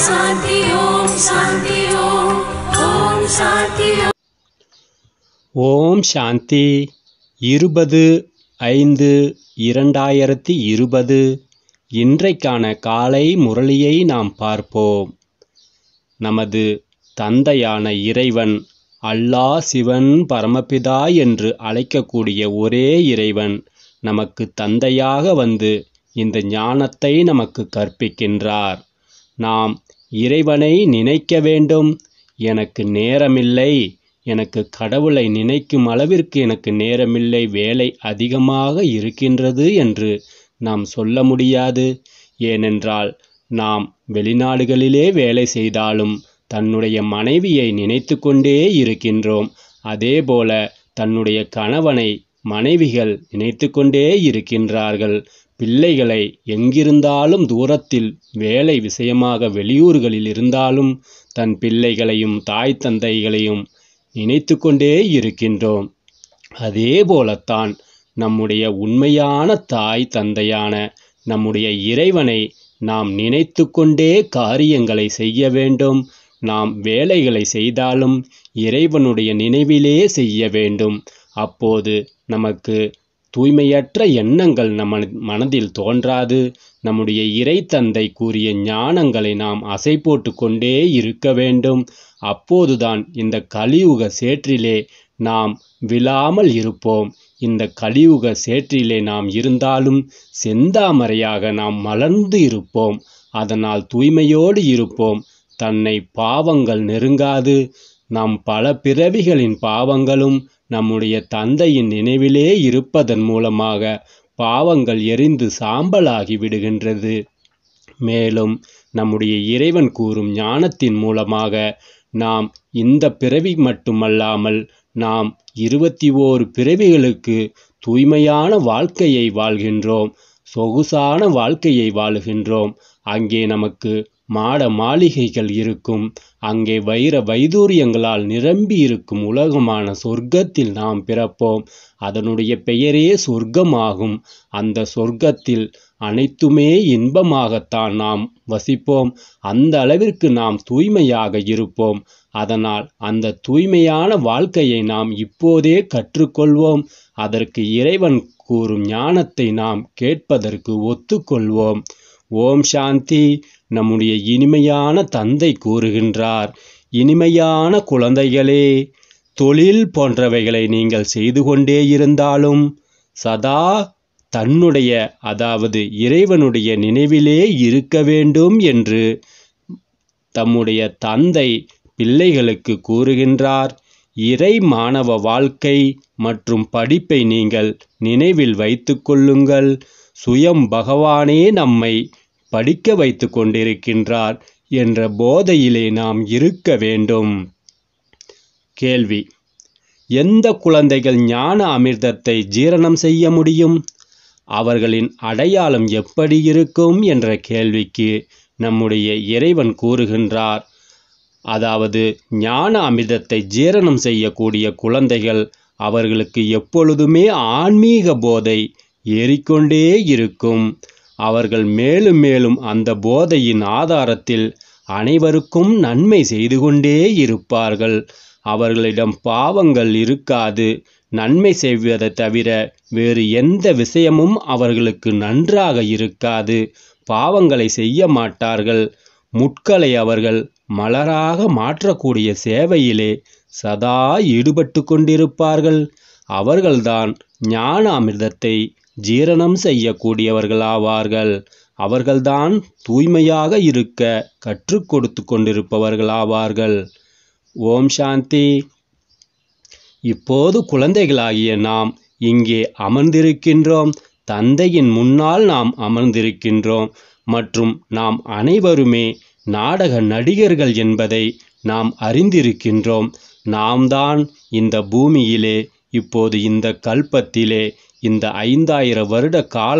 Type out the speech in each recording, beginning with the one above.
ஓம் சாந்தி ஓம் சாந்தி இருபது ஐந்து இரண்டாயிரத்தி இருபது இன்றைக்கான காலை முரளியை நாம் பார்ப்போம் நமது தந்தையான இறைவன் அல்லா சிவன் பரமபிதா என்று அழைக்கக்கூடிய ஒரே இறைவன் நமக்கு தந்தையாக வந்து இந்த ஞானத்தை நமக்கு கற்பிக்கின்றார் நாம் இறைவனை நினைக்க வேண்டும் எனக்கு நேரமில்லை எனக்கு கடவுளை நினைக்கும் அளவிற்கு எனக்கு நேரமில்லை வேலை அதிகமாக இருக்கின்றது என்று நாம் சொல்ல முடியாது ஏனென்றால் நாம் வெளிநாடுகளிலே வேலை செய்தாலும் தன்னுடைய மனைவியை நினைத்து கொண்டே இருக்கின்றோம் அதேபோல தன்னுடைய கணவனை மனைவிகள் நினைத்து கொண்டே இருக்கின்றார்கள் பிள்ளைகளை எங்கிருந்தாலும் தூரத்தில் வேலை விஷயமாக வெளியூர்களில் இருந்தாலும் தன் பிள்ளைகளையும் தாய் தந்தைகளையும் நினைத்து கொண்டே இருக்கின்றோம் அதே போலத்தான் நம்முடைய உண்மையான தாய் தந்தையான நம்முடைய இறைவனை நாம் நினைத்து கொண்டே காரியங்களை செய்ய வேண்டும் நாம் வேலைகளை செய்தாலும் இறைவனுடைய நினைவிலே செய்ய வேண்டும் அப்போது நமக்கு தூய்மையற்ற எண்ணங்கள் நம் மனதில் தோன்றாது நம்முடைய இறை தந்தை கூறிய ஞானங்களை நாம் அசை போட்டு கொண்டே இருக்க வேண்டும் அப்போதுதான் இந்த கலியுக சேற்றிலே நாம் விழாமல் இருப்போம் இந்த கலியுக சேற்றிலே நாம் இருந்தாலும் செந்தாமரையாக நாம் மலர்ந்து இருப்போம் அதனால் தூய்மையோடு இருப்போம் தன்னை பாவங்கள் நெருங்காது நம் பல பிறவிகளின் பாவங்களும் நம்முடைய தந்தையின் நினைவிலே இருப்பதன் மூலமாக பாவங்கள் எரிந்து சாம்பலாகி விடுகின்றது மேலும் நம்முடைய இறைவன் கூறும் ஞானத்தின் மூலமாக நாம் இந்த பிறவி மட்டுமல்லாமல் நாம் இருபத்தி ஓரு பிறவிகளுக்கு தூய்மையான வாழ்க்கையை வாழ்கின்றோம் சொகுசான வாழ்க்கையை வாழுகின்றோம் அங்கே நமக்கு மாட மாளிகைகள் இருக்கும் அங்கே வைர வைதூரியங்களால் நிரம்பி இருக்கும் உலகமான சொர்க்கத்தில் நாம் பிறப்போம் அதனுடைய பெயரே சொர்க்கமாகும் அந்த சொர்க்கத்தில் அனைத்துமே இன்பமாகத்தான் நாம் வசிப்போம் அந்த அளவிற்கு நாம் தூய்மையாக இருப்போம் அதனால் அந்த தூய்மையான வாழ்க்கையை நாம் இப்போதே கற்றுக்கொள்வோம் அதற்கு இறைவன் கூறும் ஞானத்தை நாம் கேட்பதற்கு ஒத்துக்கொள்வோம் ஓம் சாந்தி நம்முடைய இனிமையான தந்தை கூறுகின்றார் இனிமையான குழந்தைகளே தொழில் போன்றவைகளை நீங்கள் செய்து கொண்டே இருந்தாலும் சதா தன்னுடைய அதாவது இறைவனுடைய நினைவிலே இருக்க வேண்டும் என்று தம்முடைய தந்தை பிள்ளைகளுக்கு கூறுகின்றார் இறை மாணவ வாழ்க்கை மற்றும் படிப்பை நீங்கள் நினைவில் வைத்து கொள்ளுங்கள் சுயம் பகவானே நம்மை படிக்க வைத்து கொண்டிருக்கின்றார் என்ற போதையிலே நாம் இருக்க வேண்டும் கேள்வி எந்த குழந்தைகள் ஞான அமிர்தத்தை ஜீரணம் செய்ய முடியும் அவர்களின் அடையாளம் எப்படி இருக்கும் என்ற கேள்விக்கு நம்முடைய இறைவன் கூறுகின்றார் அதாவது ஞான அமிர்தத்தை ஜீரணம் செய்யக்கூடிய குழந்தைகள் அவர்களுக்கு எப்பொழுதுமே ஆன்மீக போதை ஏறிக்கொண்டே இருக்கும் அவர்கள் மேலும் மேலும் அந்த போதையின் ஆதாரத்தில் அனைவருக்கும் நன்மை செய்து கொண்டே இருப்பார்கள் அவர்களிடம் பாவங்கள் இருக்காது நன்மை செய்வதை தவிர வேறு எந்த விஷயமும் அவர்களுக்கு நன்றாக இருக்காது பாவங்களை செய்ய மாட்டார்கள் முட்களை அவர்கள் மலராக மாற்றக்கூடிய சேவையிலே சதா ஈடுபட்டு கொண்டிருப்பார்கள் அவர்கள்தான் ஞான அமிர்தத்தை ஜீரணம் செய்யக்கூடியவர்கள் ஆவார்கள் அவர்கள்தான் தூய்மையாக இருக்க கற்றுக் கொடுத்து கொண்டிருப்பவர்கள் ஆவார்கள் ஓம் சாந்தி இப்போது குழந்தைகளாகிய நாம் இங்கே அமர்ந்திருக்கின்றோம் தந்தையின் முன்னால் நாம் அமர்ந்திருக்கின்றோம் மற்றும் நாம் அனைவருமே நாடக நடிகர்கள் என்பதை நாம் அறிந்திருக்கின்றோம் நாம் தான் இந்த பூமியிலே இப்போது இந்த கல்பத்திலே இந்த ஐந்தாயிரம் வருட கால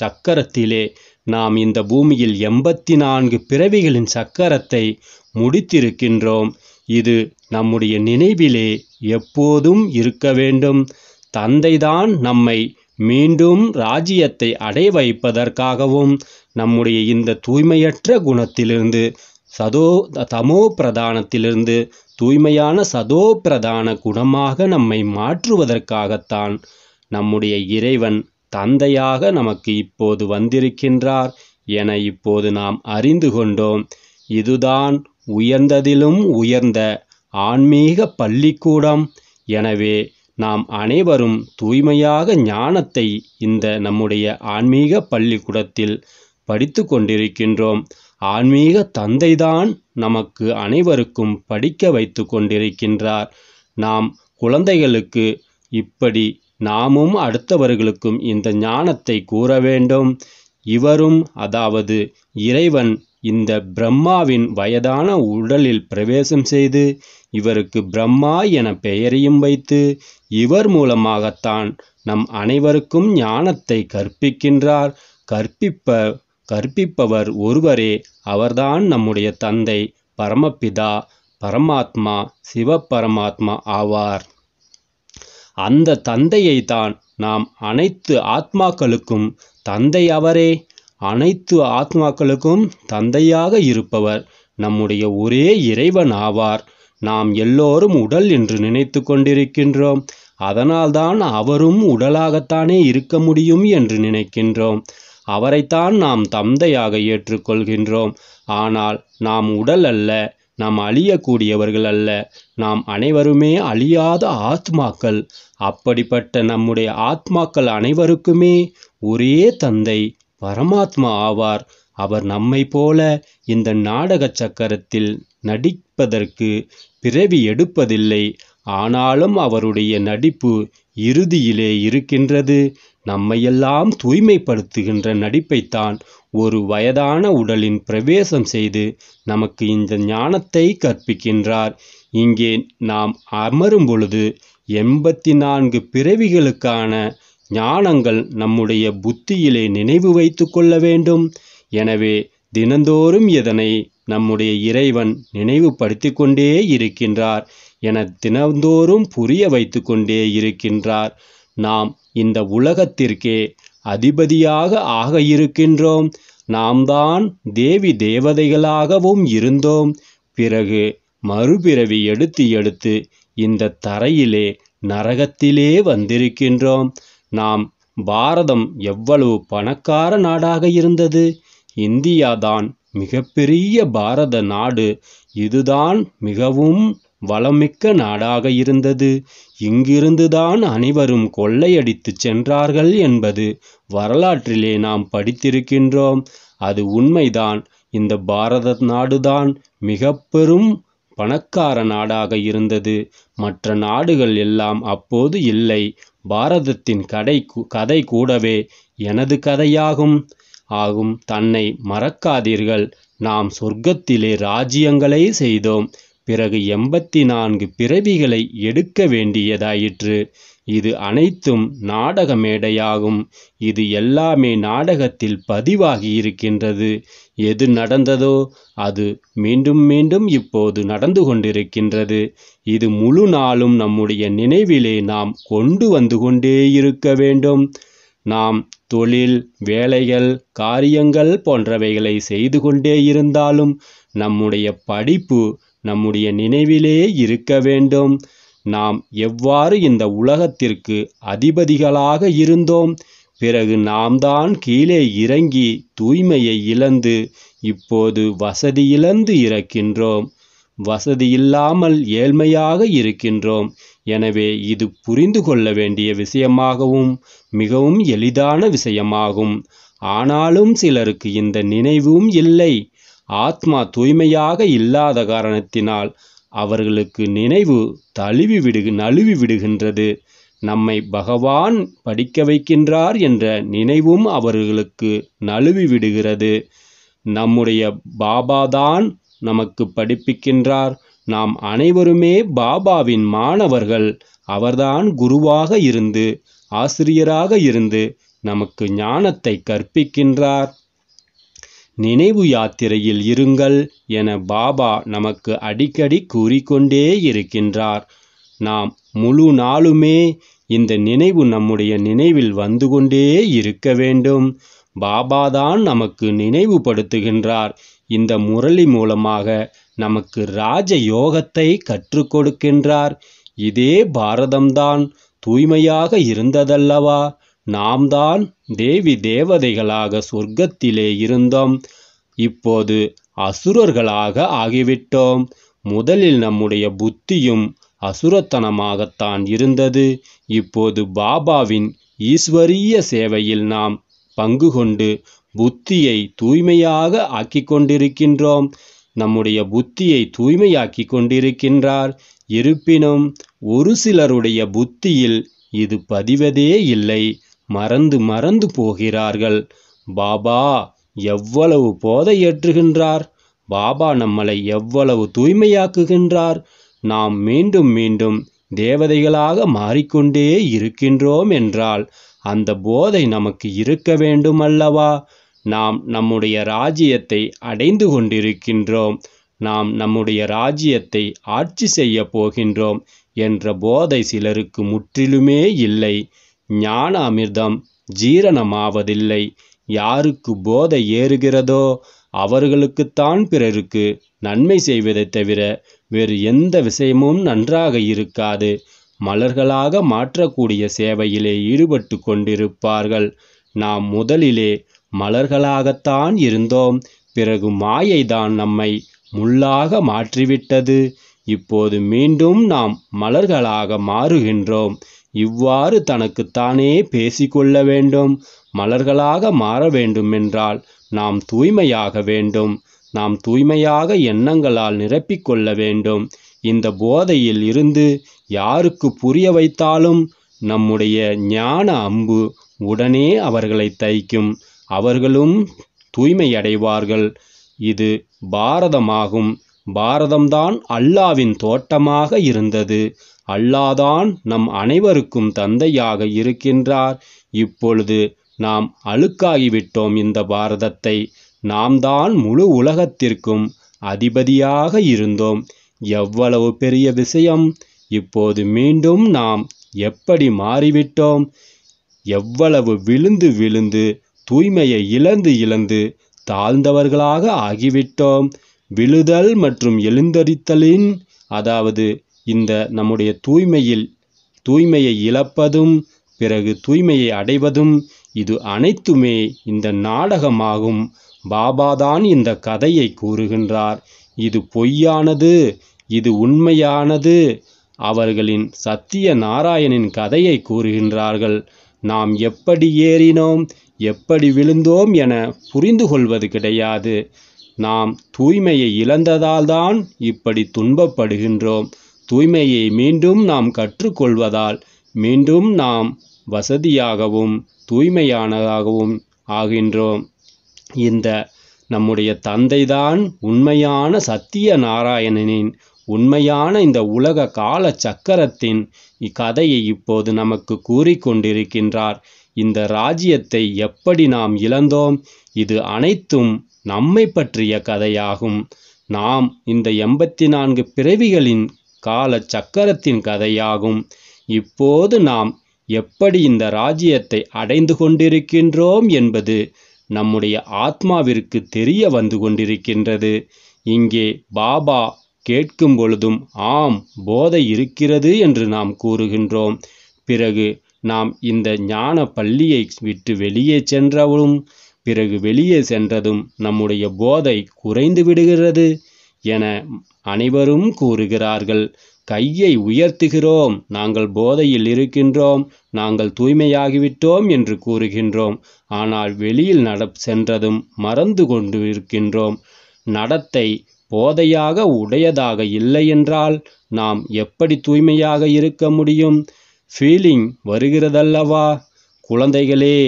சக்கரத்திலே நாம் இந்த பூமியில் எண்பத்தி நான்கு பிறவிகளின் சக்கரத்தை முடித்திருக்கின்றோம் இது நம்முடைய நினைவிலே எப்போதும் இருக்க வேண்டும் தந்தைதான் நம்மை மீண்டும் ராஜ்யத்தை அடை வைப்பதற்காகவும் நம்முடைய இந்த தூய்மையற்ற குணத்திலிருந்து சதோ தமோ பிரதானத்திலிருந்து தூய்மையான சதோ பிரதான குணமாக நம்மை மாற்றுவதற்காகத்தான் நம்முடைய இறைவன் தந்தையாக நமக்கு இப்போது வந்திருக்கின்றார் என இப்போது நாம் அறிந்து கொண்டோம் இதுதான் உயர்ந்ததிலும் உயர்ந்த ஆன்மீக பள்ளிக்கூடம் எனவே நாம் அனைவரும் தூய்மையாக ஞானத்தை இந்த நம்முடைய ஆன்மீக பள்ளிக்கூடத்தில் படித்து கொண்டிருக்கின்றோம் ஆன்மீக தந்தைதான் நமக்கு அனைவருக்கும் படிக்க வைத்து கொண்டிருக்கின்றார் நாம் குழந்தைகளுக்கு இப்படி நாமும் அடுத்தவர்களுக்கும் இந்த ஞானத்தை கூற வேண்டும் இவரும் அதாவது இறைவன் இந்த பிரம்மாவின் வயதான உடலில் பிரவேசம் செய்து இவருக்கு பிரம்மா என பெயரையும் வைத்து இவர் மூலமாகத்தான் நம் அனைவருக்கும் ஞானத்தை கற்பிக்கின்றார் கற்பிப்ப கற்பிப்பவர் ஒருவரே அவர்தான் நம்முடைய தந்தை பரமபிதா பரமாத்மா சிவபரமாத்மா ஆவார் அந்த தந்தையை தான் நாம் அனைத்து ஆத்மாக்களுக்கும் தந்தை அவரே அனைத்து ஆத்மாக்களுக்கும் தந்தையாக இருப்பவர் நம்முடைய ஒரே இறைவன் ஆவார் நாம் எல்லோரும் உடல் என்று நினைத்து கொண்டிருக்கின்றோம் அதனால்தான் அவரும் உடலாகத்தானே இருக்க முடியும் என்று நினைக்கின்றோம் அவரைத்தான் நாம் தந்தையாக ஏற்றுக்கொள்கின்றோம் ஆனால் நாம் உடல் அல்ல நாம் அழியக்கூடியவர்கள் அல்ல நாம் அனைவருமே அழியாத ஆத்மாக்கள் அப்படிப்பட்ட நம்முடைய ஆத்மாக்கள் அனைவருக்குமே ஒரே தந்தை பரமாத்மா ஆவார் அவர் நம்மை போல இந்த நாடக சக்கரத்தில் நடிப்பதற்கு பிறவி எடுப்பதில்லை ஆனாலும் அவருடைய நடிப்பு இறுதியிலே இருக்கின்றது நம்மையெல்லாம் தூய்மைப்படுத்துகின்ற நடிப்பைத்தான் ஒரு வயதான உடலின் பிரவேசம் செய்து நமக்கு இந்த ஞானத்தை கற்பிக்கின்றார் இங்கே நாம் அமரும் பொழுது எண்பத்தி நான்கு பிறவிகளுக்கான ஞானங்கள் நம்முடைய புத்தியிலே நினைவு வைத்து கொள்ள வேண்டும் எனவே தினந்தோறும் இதனை நம்முடைய இறைவன் நினைவுபடுத்தி கொண்டே இருக்கின்றார் என தினந்தோறும் புரிய வைத்து கொண்டே இருக்கின்றார் நாம் இந்த உலகத்திற்கே அதிபதியாக ஆக இருக்கின்றோம் நாம் தான் தேவி தேவதைகளாகவும் இருந்தோம் பிறகு மறுபிறவி எடுத்து எடுத்து இந்த தரையிலே நரகத்திலே வந்திருக்கின்றோம் நாம் பாரதம் எவ்வளவு பணக்கார நாடாக இருந்தது இந்தியாதான் மிகப்பெரிய பாரத நாடு இதுதான் மிகவும் வளமிக்க நாடாக இருந்தது இங்கிருந்துதான் அனைவரும் கொள்ளையடித்து சென்றார்கள் என்பது வரலாற்றிலே நாம் படித்திருக்கின்றோம் அது உண்மைதான் இந்த பாரத நாடுதான் மிக பெரும் பணக்கார நாடாக இருந்தது மற்ற நாடுகள் எல்லாம் அப்போது இல்லை பாரதத்தின் கடை கதை கூடவே எனது கதையாகும் ஆகும் தன்னை மறக்காதீர்கள் நாம் சொர்க்கத்திலே ராஜ்ஜியங்களை செய்தோம் பிறகு எண்பத்தி நான்கு பிறவிகளை எடுக்க வேண்டியதாயிற்று இது அனைத்தும் நாடக மேடையாகும் இது எல்லாமே நாடகத்தில் பதிவாகி இருக்கின்றது எது நடந்ததோ அது மீண்டும் மீண்டும் இப்போது நடந்து கொண்டிருக்கின்றது இது முழு நாளும் நம்முடைய நினைவிலே நாம் கொண்டு வந்து கொண்டே இருக்க வேண்டும் நாம் தொழில் வேலைகள் காரியங்கள் போன்றவைகளை செய்து கொண்டே இருந்தாலும் நம்முடைய படிப்பு நம்முடைய நினைவிலே இருக்க வேண்டும் நாம் எவ்வாறு இந்த உலகத்திற்கு அதிபதிகளாக இருந்தோம் பிறகு நாம் தான் கீழே இறங்கி தூய்மையை இழந்து இப்போது வசதி இழந்து இறக்கின்றோம் வசதி இல்லாமல் ஏழ்மையாக இருக்கின்றோம் எனவே இது புரிந்து கொள்ள வேண்டிய விஷயமாகவும் மிகவும் எளிதான விஷயமாகும் ஆனாலும் சிலருக்கு இந்த நினைவும் இல்லை ஆத்மா தூய்மையாக இல்லாத காரணத்தினால் அவர்களுக்கு நினைவு தழுவி விடுகு நழுவி விடுகின்றது நம்மை பகவான் படிக்க வைக்கின்றார் என்ற நினைவும் அவர்களுக்கு நழுவி விடுகிறது நம்முடைய பாபாதான் நமக்கு படிப்பிக்கின்றார் நாம் அனைவருமே பாபாவின் மாணவர்கள் அவர்தான் குருவாக இருந்து ஆசிரியராக இருந்து நமக்கு ஞானத்தை கற்பிக்கின்றார் நினைவு யாத்திரையில் இருங்கள் என பாபா நமக்கு அடிக்கடி கூறிக்கொண்டே இருக்கின்றார் நாம் முழு நாளுமே இந்த நினைவு நம்முடைய நினைவில் வந்து கொண்டே இருக்க வேண்டும் பாபாதான் நமக்கு நினைவுபடுத்துகின்றார் இந்த முரளி மூலமாக நமக்கு ராஜ யோகத்தை கற்றுக் கொடுக்கின்றார் இதே பாரதம்தான் தூய்மையாக இருந்ததல்லவா நாம் தான் தேவி தேவதைகளாக சொர்க்கத்திலே இருந்தோம் இப்போது அசுரர்களாக ஆகிவிட்டோம் முதலில் நம்முடைய புத்தியும் அசுரத்தனமாகத்தான் இருந்தது இப்போது பாபாவின் ஈஸ்வரிய சேவையில் நாம் பங்கு கொண்டு புத்தியை தூய்மையாக ஆக்கி கொண்டிருக்கின்றோம் நம்முடைய புத்தியை தூய்மையாக்கி கொண்டிருக்கின்றார் இருப்பினும் ஒரு சிலருடைய புத்தியில் இது பதிவதே இல்லை மறந்து மறந்து போகிறார்கள் பாபா எவ்வளவு போதை ஏற்றுகின்றார் பாபா நம்மளை எவ்வளவு தூய்மையாக்குகின்றார் நாம் மீண்டும் மீண்டும் தேவதைகளாக மாறிக்கொண்டே இருக்கின்றோம் என்றால் அந்த போதை நமக்கு இருக்க வேண்டும் அல்லவா நாம் நம்முடைய ராஜ்யத்தை அடைந்து கொண்டிருக்கின்றோம் நாம் நம்முடைய ராஜ்யத்தை ஆட்சி செய்ய போகின்றோம் என்ற போதை சிலருக்கு முற்றிலுமே இல்லை ஞான அமிர்தம் ஜீரணமாவதில்லை யாருக்கு போதை ஏறுகிறதோ அவர்களுக்குத்தான் பிறருக்கு நன்மை செய்வதைத் தவிர வேறு எந்த விஷயமும் நன்றாக இருக்காது மலர்களாக மாற்றக்கூடிய சேவையிலே ஈடுபட்டு கொண்டிருப்பார்கள் நாம் முதலிலே மலர்களாகத்தான் இருந்தோம் பிறகு மாயைதான் நம்மை முள்ளாக மாற்றிவிட்டது இப்போது மீண்டும் நாம் மலர்களாக மாறுகின்றோம் இவ்வாறு தனக்குத்தானே பேசிக்கொள்ள வேண்டும் மலர்களாக மாற வேண்டுமென்றால் நாம் தூய்மையாக வேண்டும் நாம் தூய்மையாக எண்ணங்களால் நிரப்பிக்கொள்ள வேண்டும் இந்த போதையில் இருந்து யாருக்கு புரிய வைத்தாலும் நம்முடைய ஞான அம்பு உடனே அவர்களை தைக்கும் அவர்களும் தூய்மையடைவார்கள் இது பாரதமாகும் பாரதம்தான் அல்லாவின் தோட்டமாக இருந்தது அல்லாதான் நம் அனைவருக்கும் தந்தையாக இருக்கின்றார் இப்பொழுது நாம் அழுக்காகிவிட்டோம் இந்த பாரதத்தை நாம் தான் முழு உலகத்திற்கும் அதிபதியாக இருந்தோம் எவ்வளவு பெரிய விஷயம் இப்போது மீண்டும் நாம் எப்படி மாறிவிட்டோம் எவ்வளவு விழுந்து விழுந்து தூய்மையை இழந்து இழந்து தாழ்ந்தவர்களாக ஆகிவிட்டோம் விழுதல் மற்றும் எழுந்தரித்தலின் அதாவது இந்த நம்முடைய தூய்மையில் தூய்மையை இழப்பதும் பிறகு தூய்மையை அடைவதும் இது அனைத்துமே இந்த நாடகமாகும் பாபாதான் இந்த கதையை கூறுகின்றார் இது பொய்யானது இது உண்மையானது அவர்களின் சத்திய நாராயணின் கதையை கூறுகின்றார்கள் நாம் எப்படி ஏறினோம் எப்படி விழுந்தோம் என புரிந்து கொள்வது கிடையாது நாம் தூய்மையை இழந்ததால்தான் இப்படி துன்பப்படுகின்றோம் தூய்மையை மீண்டும் நாம் கற்றுக்கொள்வதால் மீண்டும் நாம் வசதியாகவும் தூய்மையானதாகவும் ஆகின்றோம் இந்த நம்முடைய தந்தைதான் உண்மையான சத்திய நாராயணனின் உண்மையான இந்த உலக கால சக்கரத்தின் இக்கதையை இப்போது நமக்கு கூறிக்கொண்டிருக்கின்றார் இந்த ராஜ்யத்தை எப்படி நாம் இழந்தோம் இது அனைத்தும் நம்மை பற்றிய கதையாகும் நாம் இந்த எண்பத்தி நான்கு பிறவிகளின் கால சக்கரத்தின் கதையாகும் இப்போது நாம் எப்படி இந்த ராஜ்யத்தை அடைந்து கொண்டிருக்கின்றோம் என்பது நம்முடைய ஆத்மாவிற்கு தெரிய வந்து கொண்டிருக்கின்றது இங்கே பாபா கேட்கும் பொழுதும் ஆம் போதை இருக்கிறது என்று நாம் கூறுகின்றோம் பிறகு நாம் இந்த ஞான பள்ளியை விட்டு வெளியே சென்றவளும் பிறகு வெளியே சென்றதும் நம்முடைய போதை குறைந்து விடுகிறது என அனைவரும் கூறுகிறார்கள் கையை உயர்த்துகிறோம் நாங்கள் போதையில் இருக்கின்றோம் நாங்கள் தூய்மையாகிவிட்டோம் என்று கூறுகின்றோம் ஆனால் வெளியில் நட சென்றதும் மறந்து கொண்டு இருக்கின்றோம் நடத்தை போதையாக உடையதாக இல்லையென்றால் நாம் எப்படி தூய்மையாக இருக்க முடியும் ஃபீலிங் வருகிறதல்லவா குழந்தைகளே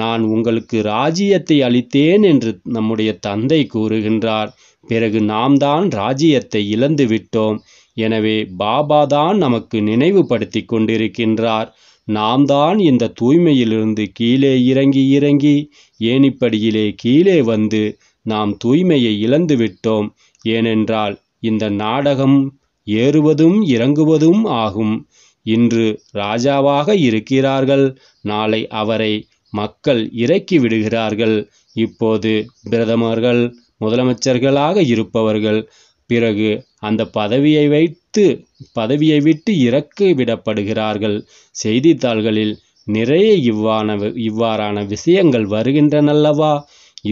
நான் உங்களுக்கு ராஜ்யத்தை அளித்தேன் என்று நம்முடைய தந்தை கூறுகின்றார் பிறகு நாம் தான் ராஜ்யத்தை இழந்து விட்டோம் எனவே பாபா தான் நமக்கு நினைவுபடுத்தி கொண்டிருக்கின்றார் நாம் தான் இந்த தூய்மையிலிருந்து கீழே இறங்கி இறங்கி ஏனிப்படியிலே கீழே வந்து நாம் தூய்மையை இழந்து விட்டோம் ஏனென்றால் இந்த நாடகம் ஏறுவதும் இறங்குவதும் ஆகும் இன்று ராஜாவாக இருக்கிறார்கள் நாளை அவரை மக்கள் இறக்கி விடுகிறார்கள் இப்போது பிரதமர்கள் முதலமைச்சர்களாக இருப்பவர்கள் பிறகு அந்த பதவியை வைத்து பதவியை விட்டு இறக்கு விடப்படுகிறார்கள் செய்தித்தாள்களில் நிறைய இவ்வான இவ்வாறான விஷயங்கள் வருகின்றனல்லவா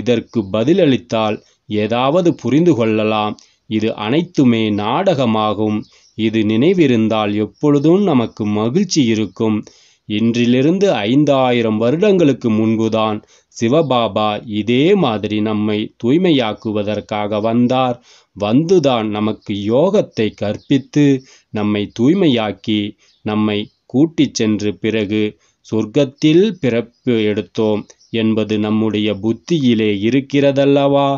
இதற்கு பதிலளித்தால் ஏதாவது புரிந்து கொள்ளலாம் இது அனைத்துமே நாடகமாகும் இது நினைவிருந்தால் எப்பொழுதும் நமக்கு மகிழ்ச்சி இருக்கும் இன்றிலிருந்து ஐந்தாயிரம் வருடங்களுக்கு முன்புதான் சிவபாபா இதே மாதிரி நம்மை தூய்மையாக்குவதற்காக வந்தார் வந்துதான் நமக்கு யோகத்தை கற்பித்து நம்மை தூய்மையாக்கி நம்மை கூட்டிச் சென்று பிறகு சொர்க்கத்தில் பிறப்பு எடுத்தோம் என்பது நம்முடைய புத்தியிலே இருக்கிறதல்லவா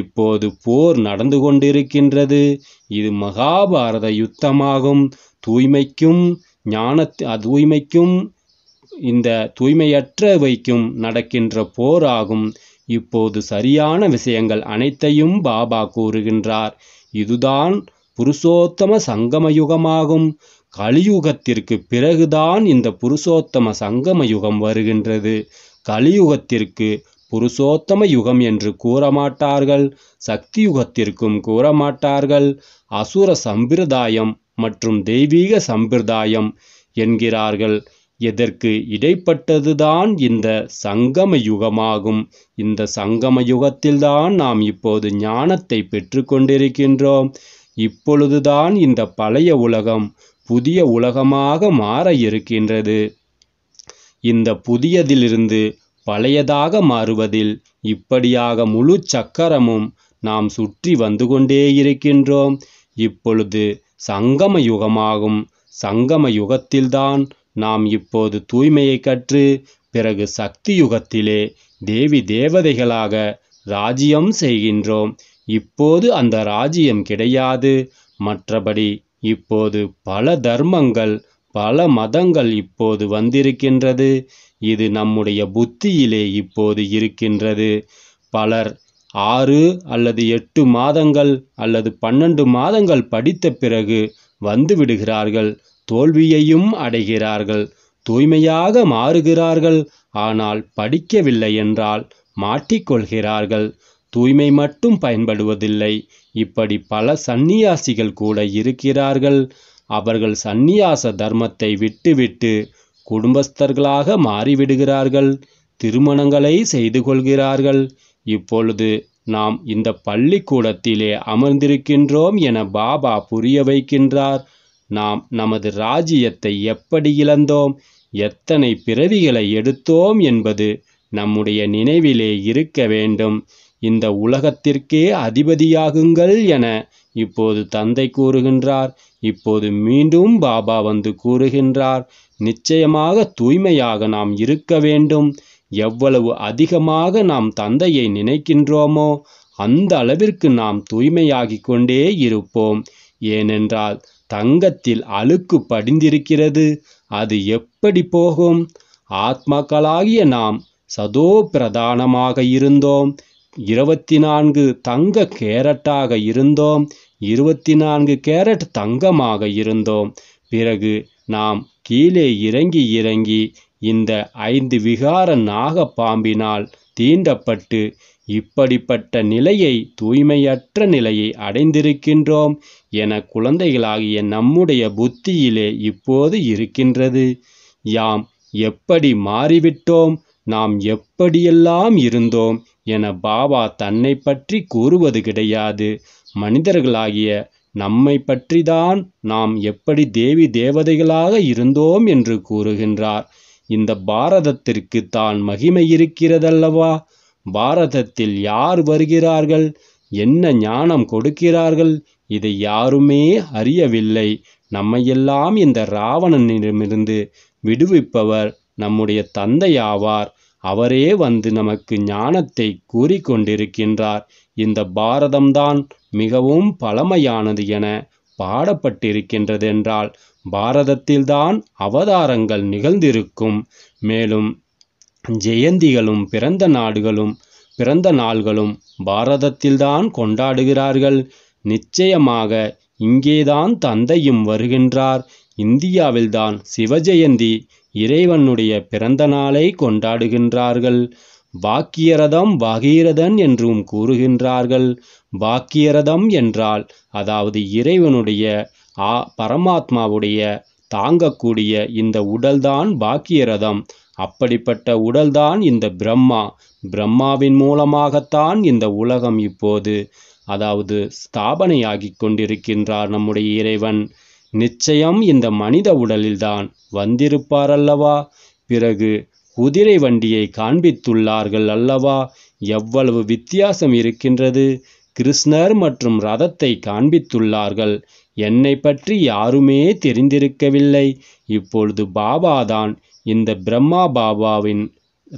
இப்போது போர் நடந்து கொண்டிருக்கின்றது இது மகாபாரத யுத்தமாகும் தூய்மைக்கும் ஞான தூய்மைக்கும் இந்த தூய்மையற்ற வைக்கும் நடக்கின்ற போராகும் இப்போது சரியான விஷயங்கள் அனைத்தையும் பாபா கூறுகின்றார் இதுதான் புருஷோத்தம சங்கமயுகமாகும் கலியுகத்திற்கு பிறகுதான் இந்த புருஷோத்தம சங்கமயுகம் வருகின்றது கலியுகத்திற்கு புருஷோத்தம யுகம் என்று கூறமாட்டார்கள் சக்தி யுகத்திற்கும் கூறமாட்டார்கள் அசுர சம்பிரதாயம் மற்றும் தெய்வீக சம்பிரதாயம் என்கிறார்கள் எதற்கு இடைப்பட்டதுதான் இந்த சங்கம யுகமாகும் இந்த சங்கம யுகத்தில்தான் நாம் இப்போது ஞானத்தை பெற்று கொண்டிருக்கின்றோம் இப்பொழுதுதான் இந்த பழைய உலகம் புதிய உலகமாக மாற இருக்கின்றது இந்த புதியதிலிருந்து பழையதாக மாறுவதில் இப்படியாக முழு சக்கரமும் நாம் சுற்றி வந்து கொண்டே இருக்கின்றோம் இப்பொழுது சங்கம யுகமாகும் சங்கம யுகத்தில்தான் நாம் இப்போது தூய்மையை கற்று பிறகு சக்தி யுகத்திலே தேவி தேவதைகளாக ராஜ்யம் செய்கின்றோம் இப்போது அந்த ராஜ்யம் கிடையாது மற்றபடி இப்போது பல தர்மங்கள் பல மதங்கள் இப்போது வந்திருக்கின்றது இது நம்முடைய புத்தியிலே இப்போது இருக்கின்றது பலர் ஆறு அல்லது எட்டு மாதங்கள் அல்லது பன்னெண்டு மாதங்கள் படித்த பிறகு வந்துவிடுகிறார்கள் தோல்வியையும் அடைகிறார்கள் தூய்மையாக மாறுகிறார்கள் ஆனால் படிக்கவில்லை என்றால் மாட்டிக்கொள்கிறார்கள் தூய்மை மட்டும் பயன்படுவதில்லை இப்படி பல சந்நியாசிகள் கூட இருக்கிறார்கள் அவர்கள் சந்நியாச தர்மத்தை விட்டுவிட்டு குடும்பஸ்தர்களாக மாறிவிடுகிறார்கள் திருமணங்களை செய்து கொள்கிறார்கள் இப்பொழுது நாம் இந்த பள்ளிக்கூடத்திலே அமர்ந்திருக்கின்றோம் என பாபா புரிய வைக்கின்றார் நாம் நமது ராஜ்யத்தை எப்படி இழந்தோம் எத்தனை பிறவிகளை எடுத்தோம் என்பது நம்முடைய நினைவிலே இருக்க வேண்டும் இந்த உலகத்திற்கே அதிபதியாகுங்கள் என இப்போது தந்தை கூறுகின்றார் இப்போது மீண்டும் பாபா வந்து கூறுகின்றார் நிச்சயமாக தூய்மையாக நாம் இருக்க வேண்டும் எவ்வளவு அதிகமாக நாம் தந்தையை நினைக்கின்றோமோ அந்த அளவிற்கு நாம் தூய்மையாகிக் கொண்டே இருப்போம் ஏனென்றால் தங்கத்தில் அழுக்கு படிந்திருக்கிறது அது எப்படி போகும் ஆத்மாக்களாகிய நாம் சதோ பிரதானமாக இருந்தோம் இருபத்தி நான்கு தங்க கேரட்டாக இருந்தோம் இருபத்தி நான்கு கேரட் தங்கமாக இருந்தோம் பிறகு நாம் கீழே இறங்கி இறங்கி இந்த ஐந்து விகார நாக பாம்பினால் தீண்டப்பட்டு இப்படிப்பட்ட நிலையை தூய்மையற்ற நிலையை அடைந்திருக்கின்றோம் என குழந்தைகளாகிய நம்முடைய புத்தியிலே இப்போது இருக்கின்றது யாம் எப்படி மாறிவிட்டோம் நாம் எப்படியெல்லாம் இருந்தோம் என பாபா தன்னை பற்றி கூறுவது கிடையாது மனிதர்களாகிய நம்மை பற்றிதான் நாம் எப்படி தேவி தேவதைகளாக இருந்தோம் என்று கூறுகின்றார் இந்த பாரதத்திற்கு தான் மகிமை இருக்கிறதல்லவா பாரதத்தில் யார் வருகிறார்கள் என்ன ஞானம் கொடுக்கிறார்கள் இதை யாருமே அறியவில்லை நம்மையெல்லாம் இந்த ராவணனிடமிருந்து விடுவிப்பவர் நம்முடைய தந்தை ஆவார் அவரே வந்து நமக்கு ஞானத்தை கூறிக்கொண்டிருக்கின்றார் இந்த பாரதம்தான் மிகவும் பழமையானது என பாடப்பட்டிருக்கின்றதென்றால் பாரதத்தில்தான் அவதாரங்கள் நிகழ்ந்திருக்கும் மேலும் ஜெயந்திகளும் பிறந்த நாடுகளும் பிறந்த நாள்களும் பாரதத்தில்தான் கொண்டாடுகிறார்கள் நிச்சயமாக இங்கேதான் தந்தையும் வருகின்றார் இந்தியாவில்தான் சிவஜெயந்தி இறைவனுடைய பிறந்த நாளை கொண்டாடுகின்றார்கள் பாக்கியரதம் பாகீரதன் என்றும் கூறுகின்றார்கள் பாக்கியரதம் என்றால் அதாவது இறைவனுடைய பரமாத்மாவுடைய தாங்கக்கூடிய இந்த உடல்தான் பாக்கியரதம் அப்படிப்பட்ட உடல்தான் இந்த பிரம்மா பிரம்மாவின் மூலமாகத்தான் இந்த உலகம் இப்போது அதாவது ஸ்தாபனையாகிக் கொண்டிருக்கின்றார் நம்முடைய இறைவன் நிச்சயம் இந்த மனித உடலில்தான் வந்திருப்பார் அல்லவா பிறகு குதிரை வண்டியை காண்பித்துள்ளார்கள் அல்லவா எவ்வளவு வித்தியாசம் இருக்கின்றது கிருஷ்ணர் மற்றும் ரதத்தை காண்பித்துள்ளார்கள் என்னை பற்றி யாருமே தெரிந்திருக்கவில்லை இப்பொழுது பாபாதான் இந்த பிரம்மா பாபாவின்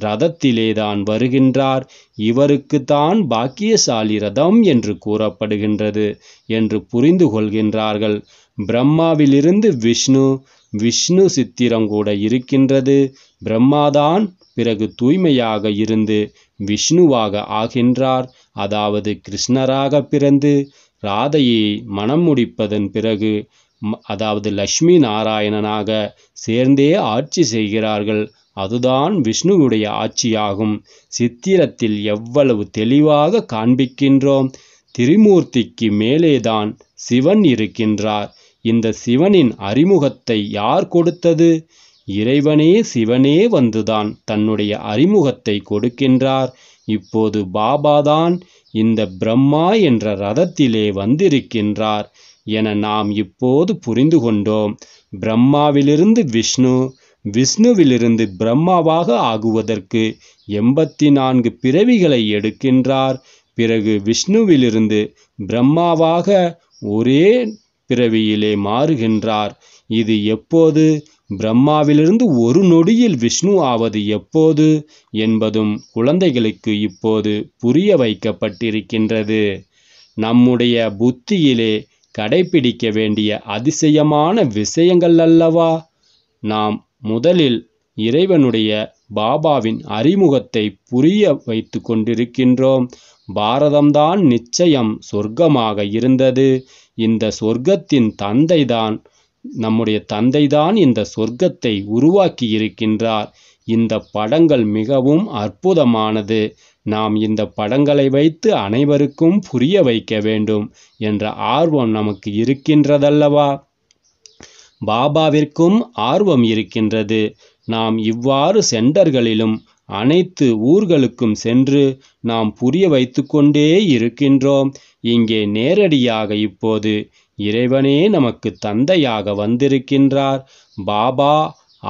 ரதத்திலே தான் வருகின்றார் இவருக்கு தான் பாக்கியசாலி ரதம் என்று கூறப்படுகின்றது என்று புரிந்து கொள்கின்றார்கள் பிரம்மாவிலிருந்து விஷ்ணு விஷ்ணு சித்திரம் கூட இருக்கின்றது பிரம்மாதான் பிறகு தூய்மையாக இருந்து விஷ்ணுவாக ஆகின்றார் அதாவது கிருஷ்ணராக பிறந்து ராதையை மனம் முடிப்பதன் பிறகு அதாவது லக்ஷ்மி நாராயணனாக சேர்ந்தே ஆட்சி செய்கிறார்கள் அதுதான் விஷ்ணுவுடைய ஆட்சியாகும் சித்திரத்தில் எவ்வளவு தெளிவாக காண்பிக்கின்றோம் திரிமூர்த்திக்கு மேலேதான் சிவன் இருக்கின்றார் இந்த சிவனின் அறிமுகத்தை யார் கொடுத்தது இறைவனே சிவனே வந்துதான் தன்னுடைய அறிமுகத்தை கொடுக்கின்றார் இப்போது பாபாதான் இந்த பிரம்மா என்ற ரதத்திலே வந்திருக்கின்றார் என நாம் இப்போது புரிந்து கொண்டோம் பிரம்மாவிலிருந்து விஷ்ணு விஷ்ணுவிலிருந்து பிரம்மாவாக ஆகுவதற்கு எண்பத்தி நான்கு பிறவிகளை எடுக்கின்றார் பிறகு விஷ்ணுவிலிருந்து பிரம்மாவாக ஒரே பிறவியிலே மாறுகின்றார் இது எப்போது பிரம்மாவிலிருந்து ஒரு நொடியில் விஷ்ணு ஆவது எப்போது என்பதும் குழந்தைகளுக்கு இப்போது புரிய வைக்கப்பட்டிருக்கின்றது நம்முடைய புத்தியிலே கடைபிடிக்க வேண்டிய அதிசயமான விஷயங்கள் அல்லவா நாம் முதலில் இறைவனுடைய பாபாவின் அறிமுகத்தை புரிய வைத்து கொண்டிருக்கின்றோம் பாரதம்தான் நிச்சயம் சொர்க்கமாக இருந்தது இந்த சொர்க்கத்தின் தந்தைதான் நம்முடைய தந்தைதான் இந்த சொர்க்கத்தை உருவாக்கி இருக்கின்றார் இந்த படங்கள் மிகவும் அற்புதமானது நாம் இந்த படங்களை வைத்து அனைவருக்கும் புரிய வைக்க வேண்டும் என்ற ஆர்வம் நமக்கு இருக்கின்றதல்லவா பாபாவிற்கும் ஆர்வம் இருக்கின்றது நாம் இவ்வாறு சென்டர்களிலும் அனைத்து ஊர்களுக்கும் சென்று நாம் புரிய வைத்து கொண்டே இருக்கின்றோம் இங்கே நேரடியாக இப்போது இறைவனே நமக்கு தந்தையாக வந்திருக்கின்றார் பாபா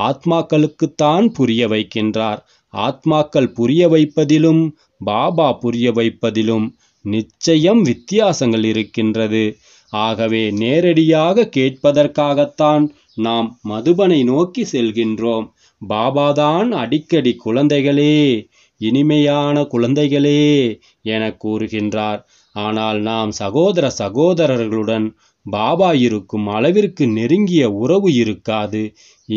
ஆத்மாக்களுக்குத்தான் புரிய வைக்கின்றார் ஆத்மாக்கள் புரிய வைப்பதிலும் பாபா புரிய வைப்பதிலும் நிச்சயம் வித்தியாசங்கள் இருக்கின்றது ஆகவே நேரடியாக கேட்பதற்காகத்தான் நாம் மதுபனை நோக்கி செல்கின்றோம் பாபாதான் அடிக்கடி குழந்தைகளே இனிமையான குழந்தைகளே என கூறுகின்றார் ஆனால் நாம் சகோதர சகோதரர்களுடன் பாபா இருக்கும் அளவிற்கு நெருங்கிய உறவு இருக்காது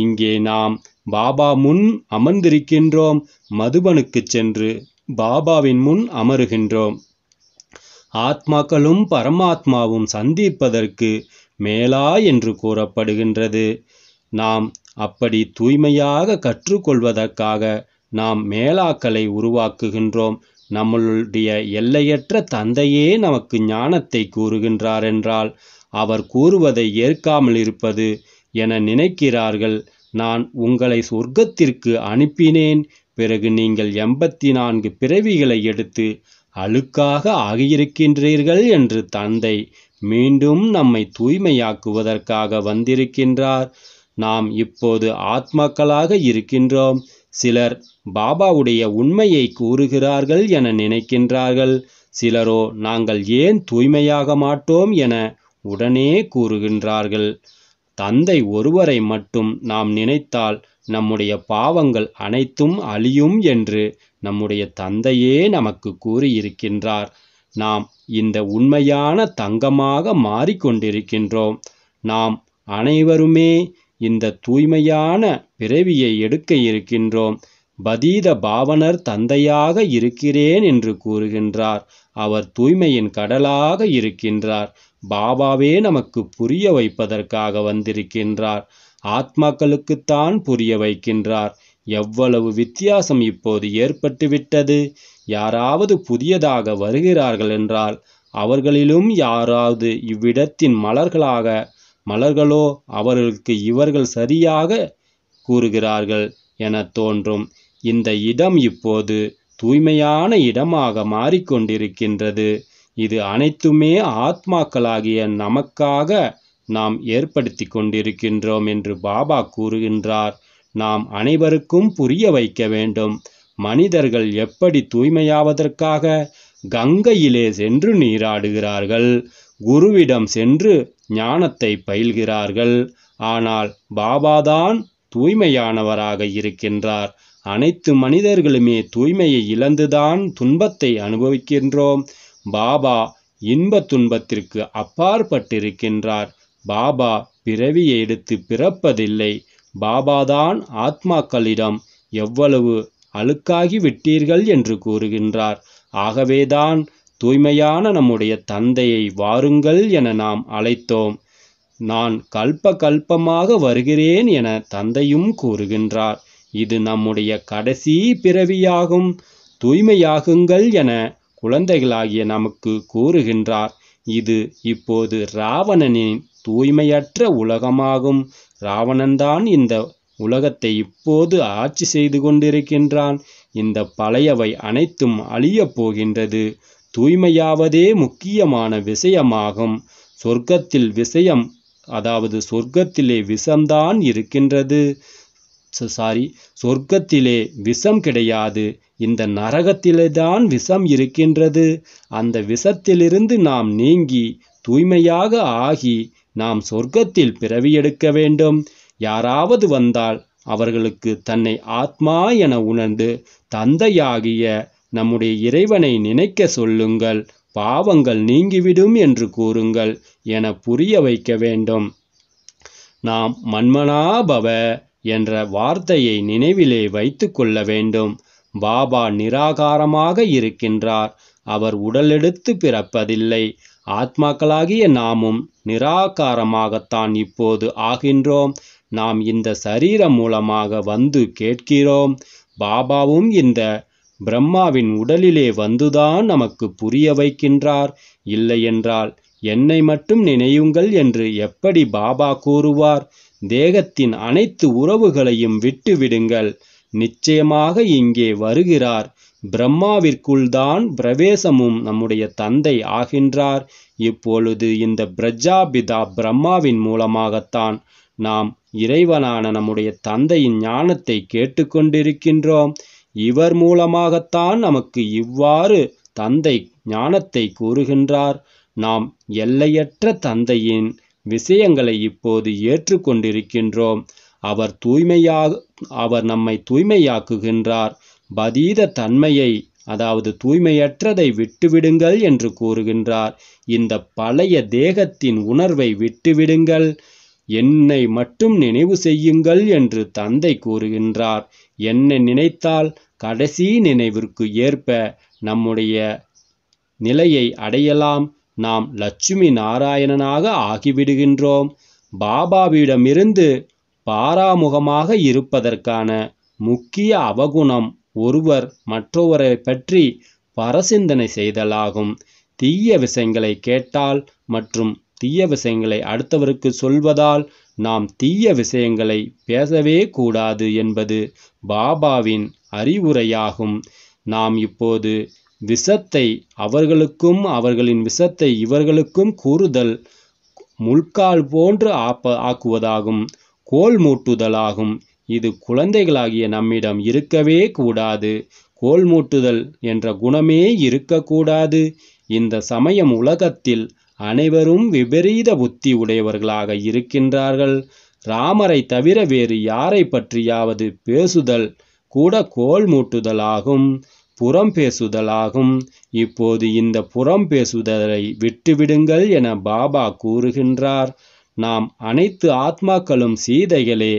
இங்கே நாம் பாபா முன் அமர்ந்திருக்கின்றோம் மதுபனுக்கு சென்று பாபாவின் முன் அமருகின்றோம் ஆத்மாக்களும் பரமாத்மாவும் சந்திப்பதற்கு மேலா என்று கூறப்படுகின்றது நாம் அப்படி தூய்மையாக கற்றுக்கொள்வதற்காக நாம் மேலாக்களை உருவாக்குகின்றோம் நம்மளுடைய எல்லையற்ற தந்தையே நமக்கு ஞானத்தை கூறுகின்றார் என்றால் அவர் கூறுவதை ஏற்காமல் இருப்பது என நினைக்கிறார்கள் நான் உங்களை சொர்க்கத்திற்கு அனுப்பினேன் பிறகு நீங்கள் எண்பத்தி நான்கு பிறவிகளை எடுத்து அழுக்காக ஆகியிருக்கின்றீர்கள் என்று தந்தை மீண்டும் நம்மை தூய்மையாக்குவதற்காக வந்திருக்கின்றார் நாம் இப்போது ஆத்மாக்களாக இருக்கின்றோம் சிலர் பாபாவுடைய உண்மையை கூறுகிறார்கள் என நினைக்கின்றார்கள் சிலரோ நாங்கள் ஏன் தூய்மையாக மாட்டோம் என உடனே கூறுகின்றார்கள் தந்தை ஒருவரை மட்டும் நாம் நினைத்தால் நம்முடைய பாவங்கள் அனைத்தும் அழியும் என்று நம்முடைய தந்தையே நமக்கு கூறியிருக்கின்றார் நாம் இந்த உண்மையான தங்கமாக மாறிக்கொண்டிருக்கின்றோம் நாம் அனைவருமே இந்த தூய்மையான பிறவியை எடுக்க இருக்கின்றோம் பதீத பாவனர் தந்தையாக இருக்கிறேன் என்று கூறுகின்றார் அவர் தூய்மையின் கடலாக இருக்கின்றார் பாபாவே நமக்கு புரிய வைப்பதற்காக வந்திருக்கின்றார் ஆத்மாக்களுக்குத்தான் புரிய வைக்கின்றார் எவ்வளவு வித்தியாசம் இப்போது ஏற்பட்டுவிட்டது யாராவது புதியதாக வருகிறார்கள் என்றால் அவர்களிலும் யாராவது இவ்விடத்தின் மலர்களாக மலர்களோ அவர்களுக்கு இவர்கள் சரியாக கூறுகிறார்கள் என தோன்றும் இந்த இடம் இப்போது தூய்மையான இடமாக மாறிக்கொண்டிருக்கின்றது இது அனைத்துமே ஆத்மாக்களாகிய நமக்காக நாம் ஏற்படுத்தி கொண்டிருக்கின்றோம் என்று பாபா கூறுகின்றார் நாம் அனைவருக்கும் புரிய வைக்க வேண்டும் மனிதர்கள் எப்படி தூய்மையாவதற்காக கங்கையிலே சென்று நீராடுகிறார்கள் குருவிடம் சென்று ஞானத்தை பயில்கிறார்கள் ஆனால் பாபாதான் தூய்மையானவராக இருக்கின்றார் அனைத்து மனிதர்களுமே தூய்மையை இழந்துதான் துன்பத்தை அனுபவிக்கின்றோம் பாபா இன்ப துன்பத்திற்கு அப்பாற்பட்டிருக்கின்றார் பாபா பிறவியை எடுத்து பிறப்பதில்லை பாபாதான் ஆத்மாக்களிடம் எவ்வளவு அழுக்காகி விட்டீர்கள் என்று கூறுகின்றார் ஆகவேதான் தூய்மையான நம்முடைய தந்தையை வாருங்கள் என நாம் அழைத்தோம் நான் கல்ப கல்பமாக வருகிறேன் என தந்தையும் கூறுகின்றார் இது நம்முடைய கடைசி பிறவியாகும் தூய்மையாகுங்கள் என குழந்தைகளாகிய நமக்கு கூறுகின்றார் இது இப்போது ராவணனின் தூய்மையற்ற உலகமாகும் ராவணன்தான் இந்த உலகத்தை இப்போது ஆட்சி செய்து கொண்டிருக்கின்றான் இந்த பழையவை அனைத்தும் அழியப் போகின்றது தூய்மையாவதே முக்கியமான விஷயமாகும் சொர்க்கத்தில் விஷயம் அதாவது சொர்க்கத்திலே விஷம்தான் இருக்கின்றது சாரி சொர்க்கத்திலே விஷம் கிடையாது இந்த நரகத்திலே தான் விஷம் இருக்கின்றது அந்த விஷத்திலிருந்து நாம் நீங்கி தூய்மையாக ஆகி நாம் சொர்க்கத்தில் பிறவி எடுக்க வேண்டும் யாராவது வந்தால் அவர்களுக்கு தன்னை ஆத்மா என உணர்ந்து தந்தையாகிய நம்முடைய இறைவனை நினைக்க சொல்லுங்கள் பாவங்கள் நீங்கிவிடும் என்று கூறுங்கள் என புரிய வைக்க வேண்டும் நாம் மன்மனாபவ என்ற வார்த்தையை நினைவிலே வைத்து கொள்ள வேண்டும் பாபா நிராகாரமாக இருக்கின்றார் அவர் உடலெடுத்து பிறப்பதில்லை ஆத்மாக்களாகிய நாமும் நிராகாரமாகத்தான் இப்போது ஆகின்றோம் நாம் இந்த சரீரம் மூலமாக வந்து கேட்கிறோம் பாபாவும் இந்த பிரம்மாவின் உடலிலே வந்துதான் நமக்கு புரிய வைக்கின்றார் இல்லையென்றால் என்னை மட்டும் நினையுங்கள் என்று எப்படி பாபா கூறுவார் தேகத்தின் அனைத்து உறவுகளையும் விட்டுவிடுங்கள் நிச்சயமாக இங்கே வருகிறார் பிரம்மாவிற்குள்தான் பிரவேசமும் நம்முடைய தந்தை ஆகின்றார் இப்பொழுது இந்த பிரஜாபிதா பிரம்மாவின் மூலமாகத்தான் நாம் இறைவனான நம்முடைய தந்தையின் ஞானத்தை கேட்டுக்கொண்டிருக்கின்றோம் இவர் மூலமாகத்தான் நமக்கு இவ்வாறு தந்தை ஞானத்தை கூறுகின்றார் நாம் எல்லையற்ற தந்தையின் விஷயங்களை இப்போது ஏற்றுக்கொண்டிருக்கின்றோம் அவர் தூய்மையாக அவர் நம்மை தூய்மையாக்குகின்றார் பதீத தன்மையை அதாவது தூய்மையற்றதை விட்டுவிடுங்கள் என்று கூறுகின்றார் இந்த பழைய தேகத்தின் உணர்வை விட்டுவிடுங்கள் என்னை மட்டும் நினைவு செய்யுங்கள் என்று தந்தை கூறுகின்றார் என்னை நினைத்தால் கடைசி நினைவிற்கு ஏற்ப நம்முடைய நிலையை அடையலாம் நாம் லட்சுமி நாராயணனாக ஆகிவிடுகின்றோம் பாபாவிடமிருந்து பாராமுகமாக இருப்பதற்கான முக்கிய அவகுணம் ஒருவர் மற்றொருவரை பற்றி பரசிந்தனை செய்தலாகும் தீய விஷயங்களை கேட்டால் மற்றும் தீய விஷயங்களை அடுத்தவருக்கு சொல்வதால் நாம் தீய விஷயங்களை பேசவே கூடாது என்பது பாபாவின் அறிவுரையாகும் நாம் இப்போது விஷத்தை அவர்களுக்கும் அவர்களின் விஷத்தை இவர்களுக்கும் கூறுதல் முள்கால் போன்று ஆப்ப ஆக்குவதாகும் கோல் மூட்டுதலாகும் இது குழந்தைகளாகிய நம்மிடம் இருக்கவே கூடாது கோல் மூட்டுதல் என்ற குணமே இருக்கக்கூடாது இந்த சமயம் உலகத்தில் அனைவரும் விபரீத புத்தி உடையவர்களாக இருக்கின்றார்கள் ராமரை தவிர வேறு யாரை பற்றியாவது பேசுதல் கூட கோல் மூட்டுதலாகும் புறம் பேசுதலாகும் இப்போது இந்த புறம் பேசுதலை விட்டுவிடுங்கள் என பாபா கூறுகின்றார் நாம் அனைத்து ஆத்மாக்களும் சீதைகளே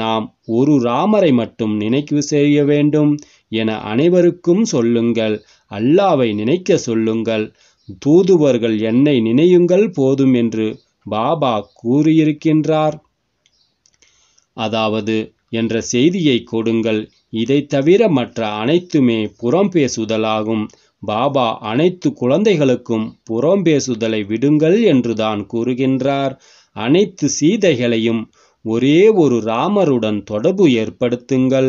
நாம் ஒரு ராமரை மட்டும் நினைக்க செய்ய வேண்டும் என அனைவருக்கும் சொல்லுங்கள் அல்லாவை நினைக்க சொல்லுங்கள் தூதுவர்கள் என்னை நினையுங்கள் போதும் என்று பாபா கூறியிருக்கின்றார் அதாவது என்ற செய்தியை கொடுங்கள் இதை தவிர மற்ற அனைத்துமே புறம் பேசுதலாகும் பாபா அனைத்து குழந்தைகளுக்கும் புறம் பேசுதலை விடுங்கள் என்றுதான் கூறுகின்றார் அனைத்து சீதைகளையும் ஒரே ஒரு ராமருடன் தொடர்பு ஏற்படுத்துங்கள்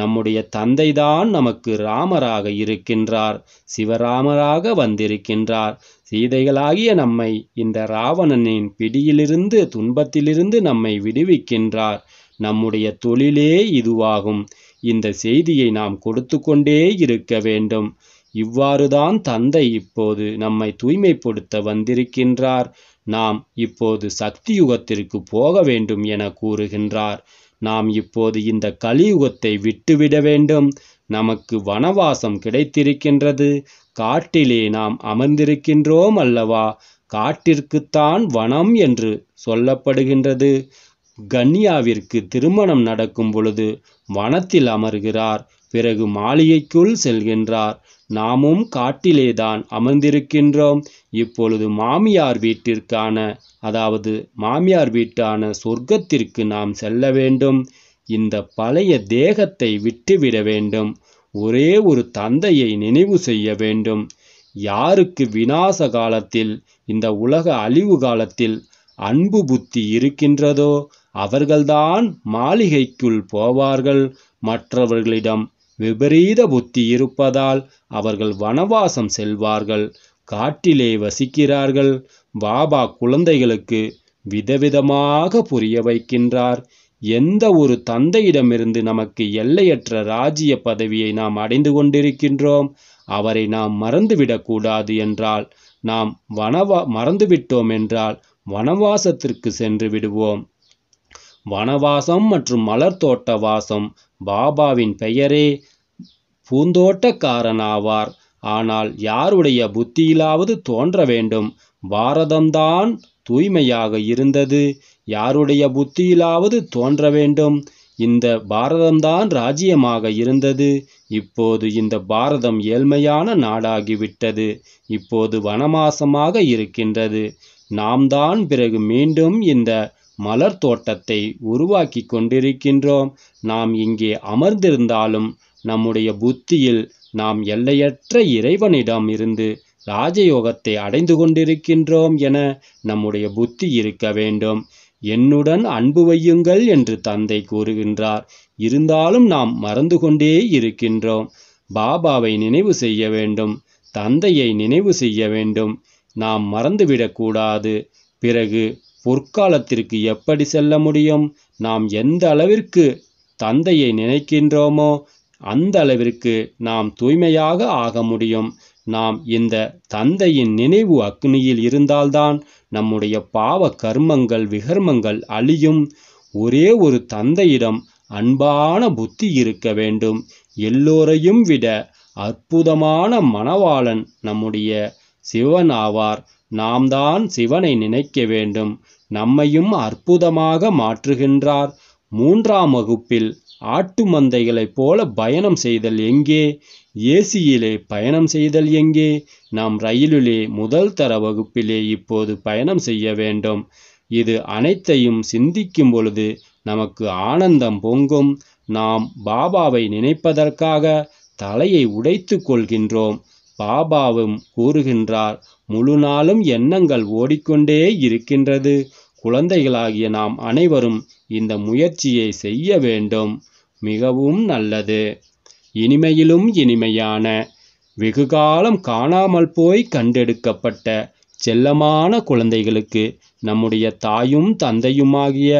நம்முடைய தந்தைதான் நமக்கு ராமராக இருக்கின்றார் சிவராமராக வந்திருக்கின்றார் சீதைகளாகிய நம்மை இந்த ராவணனின் பிடியிலிருந்து துன்பத்திலிருந்து நம்மை விடுவிக்கின்றார் நம்முடைய தொழிலே இதுவாகும் இந்த செய்தியை நாம் கொடுத்து கொண்டே இருக்க வேண்டும் இவ்வாறுதான் தந்தை இப்போது நம்மை தூய்மைப்படுத்த வந்திருக்கின்றார் நாம் இப்போது சக்தி யுகத்திற்கு போக வேண்டும் என கூறுகின்றார் நாம் இப்போது இந்த கலியுகத்தை விட்டுவிட வேண்டும் நமக்கு வனவாசம் கிடைத்திருக்கின்றது காட்டிலே நாம் அமர்ந்திருக்கின்றோம் அல்லவா காட்டிற்குத்தான் வனம் என்று சொல்லப்படுகின்றது கன்யாவிற்கு திருமணம் நடக்கும் பொழுது வனத்தில் அமர்கிறார் பிறகு மாளிகைக்குள் செல்கின்றார் நாமும் காட்டிலேதான் அமர்ந்திருக்கின்றோம் இப்பொழுது மாமியார் வீட்டிற்கான அதாவது மாமியார் வீட்டான சொர்க்கத்திற்கு நாம் செல்ல வேண்டும் இந்த பழைய தேகத்தை விட்டுவிட வேண்டும் ஒரே ஒரு தந்தையை நினைவு செய்ய வேண்டும் யாருக்கு விநாச காலத்தில் இந்த உலக அழிவு காலத்தில் அன்பு புத்தி இருக்கின்றதோ அவர்கள்தான் மாளிகைக்குள் போவார்கள் மற்றவர்களிடம் விபரீத புத்தி இருப்பதால் அவர்கள் வனவாசம் செல்வார்கள் காட்டிலே வசிக்கிறார்கள் பாபா குழந்தைகளுக்கு விதவிதமாக புரிய வைக்கின்றார் எந்த ஒரு தந்தையிடமிருந்து நமக்கு எல்லையற்ற ராஜ்ய பதவியை நாம் அடைந்து கொண்டிருக்கின்றோம் அவரை நாம் மறந்துவிடக்கூடாது என்றால் நாம் வனவா மறந்துவிட்டோம் என்றால் வனவாசத்திற்கு சென்று விடுவோம் வனவாசம் மற்றும் மலர் தோட்ட வாசம் பாபாவின் பெயரே பூந்தோட்டக்காரனாவார் ஆனால் யாருடைய புத்தியிலாவது தோன்ற வேண்டும் பாரதம்தான் தூய்மையாக இருந்தது யாருடைய புத்தியிலாவது தோன்ற வேண்டும் இந்த பாரதம்தான் ராஜ்யமாக இருந்தது இப்போது இந்த பாரதம் ஏழ்மையான நாடாகிவிட்டது இப்போது வனமாசமாக இருக்கின்றது நாம் தான் பிறகு மீண்டும் இந்த மலர் தோட்டத்தை உருவாக்கி கொண்டிருக்கின்றோம் நாம் இங்கே அமர்ந்திருந்தாலும் நம்முடைய புத்தியில் நாம் எல்லையற்ற இறைவனிடம் இருந்து ராஜயோகத்தை அடைந்து கொண்டிருக்கின்றோம் என நம்முடைய புத்தி இருக்க வேண்டும் என்னுடன் அன்பு வையுங்கள் என்று தந்தை கூறுகின்றார் இருந்தாலும் நாம் மறந்து கொண்டே இருக்கின்றோம் பாபாவை நினைவு செய்ய வேண்டும் தந்தையை நினைவு செய்ய வேண்டும் நாம் மறந்துவிடக்கூடாது பிறகு பொற்காலத்திற்கு எப்படி செல்ல முடியும் நாம் எந்த அளவிற்கு தந்தையை நினைக்கின்றோமோ அந்த அளவிற்கு நாம் தூய்மையாக ஆக முடியும் நாம் இந்த தந்தையின் நினைவு அக்னியில் இருந்தால்தான் நம்முடைய பாவ கர்மங்கள் விகர்மங்கள் அழியும் ஒரே ஒரு தந்தையிடம் அன்பான புத்தி இருக்க வேண்டும் எல்லோரையும் விட அற்புதமான மணவாளன் நம்முடைய சிவன் ஆவார் நாம் தான் சிவனை நினைக்க வேண்டும் நம்மையும் அற்புதமாக மாற்றுகின்றார் மூன்றாம் வகுப்பில் ஆட்டு மந்தைகளைப் போல பயணம் செய்தல் எங்கே ஏசியிலே பயணம் செய்தல் எங்கே நாம் ரயிலிலே முதல் தர வகுப்பிலே இப்போது பயணம் செய்ய வேண்டும் இது அனைத்தையும் சிந்திக்கும் பொழுது நமக்கு ஆனந்தம் பொங்கும் நாம் பாபாவை நினைப்பதற்காக தலையை உடைத்து கொள்கின்றோம் பாபாவும் கூறுகின்றார் முழு நாளும் எண்ணங்கள் ஓடிக்கொண்டே இருக்கின்றது குழந்தைகளாகிய நாம் அனைவரும் இந்த முயற்சியை செய்ய வேண்டும் மிகவும் நல்லது இனிமையிலும் இனிமையான வெகுகாலம் காணாமல் போய் கண்டெடுக்கப்பட்ட செல்லமான குழந்தைகளுக்கு நம்முடைய தாயும் தந்தையுமாகிய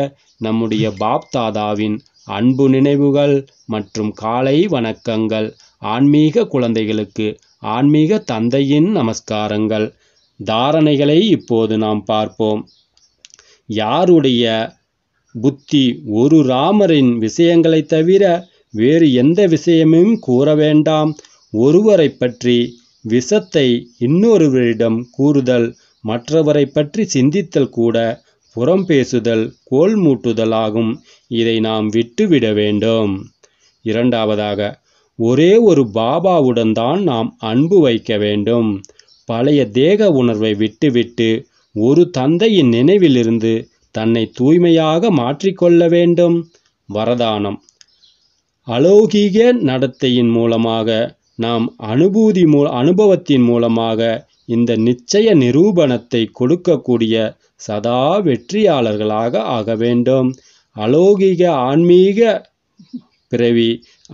நம்முடைய பாப்தாதாவின் அன்பு நினைவுகள் மற்றும் காலை வணக்கங்கள் ஆன்மீக குழந்தைகளுக்கு ஆன்மீக தந்தையின் நமஸ்காரங்கள் தாரணைகளை இப்போது நாம் பார்ப்போம் யாருடைய புத்தி ஒரு ராமரின் விஷயங்களை தவிர வேறு எந்த விஷயமும் கூற வேண்டாம் ஒருவரை பற்றி விஷத்தை இன்னொருவரிடம் கூறுதல் மற்றவரை பற்றி சிந்தித்தல் கூட புறம் பேசுதல் கோல் மூட்டுதல் ஆகும் இதை நாம் விட்டுவிட வேண்டும் இரண்டாவதாக ஒரே ஒரு பாபாவுடன் தான் நாம் அன்பு வைக்க வேண்டும் பழைய தேக உணர்வை விட்டுவிட்டு ஒரு தந்தையின் நினைவிலிருந்து தன்னை தூய்மையாக மாற்றிக்கொள்ள வேண்டும் வரதானம் அலௌகீக நடத்தையின் மூலமாக நாம் அனுபூதி மூ அனுபவத்தின் மூலமாக இந்த நிச்சய நிரூபணத்தை கொடுக்கக்கூடிய சதா வெற்றியாளர்களாக ஆக வேண்டும் அலோகிக ஆன்மீக பிறவி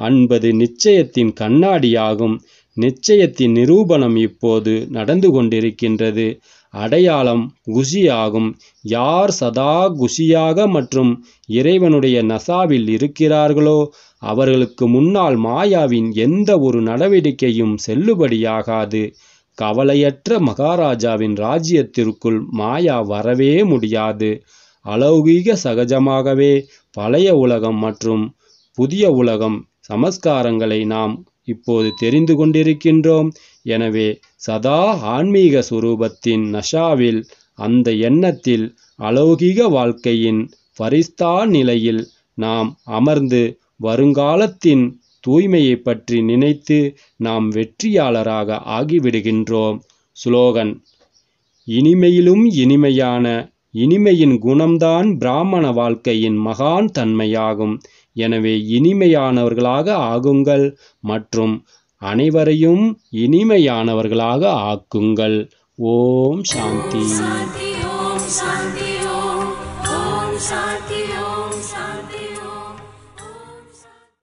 அன்பது நிச்சயத்தின் கண்ணாடியாகும் நிச்சயத்தின் நிரூபணம் இப்போது நடந்து கொண்டிருக்கின்றது அடையாளம் குஷியாகும் யார் சதா குஷியாக மற்றும் இறைவனுடைய நசாவில் இருக்கிறார்களோ அவர்களுக்கு முன்னால் மாயாவின் எந்த ஒரு நடவடிக்கையும் செல்லுபடியாகாது கவலையற்ற மகாராஜாவின் ராஜ்யத்திற்குள் மாயா வரவே முடியாது அலௌகீக சகஜமாகவே பழைய உலகம் மற்றும் புதிய உலகம் சமஸ்காரங்களை நாம் இப்போது தெரிந்து கொண்டிருக்கின்றோம் எனவே சதா ஆன்மீக சுரூபத்தின் நஷாவில் அந்த எண்ணத்தில் அலௌகிக வாழ்க்கையின் பரிஸ்தா நிலையில் நாம் அமர்ந்து வருங்காலத்தின் தூய்மையை பற்றி நினைத்து நாம் வெற்றியாளராக ஆகிவிடுகின்றோம் ஸ்லோகன் இனிமையிலும் இனிமையான இனிமையின் குணம்தான் பிராமண வாழ்க்கையின் மகான் தன்மையாகும் எனவே இனிமையானவர்களாக ஆகுங்கள் மற்றும் அனைவரையும் இனிமையானவர்களாக ஆக்குங்கள் ஓம் சாந்தி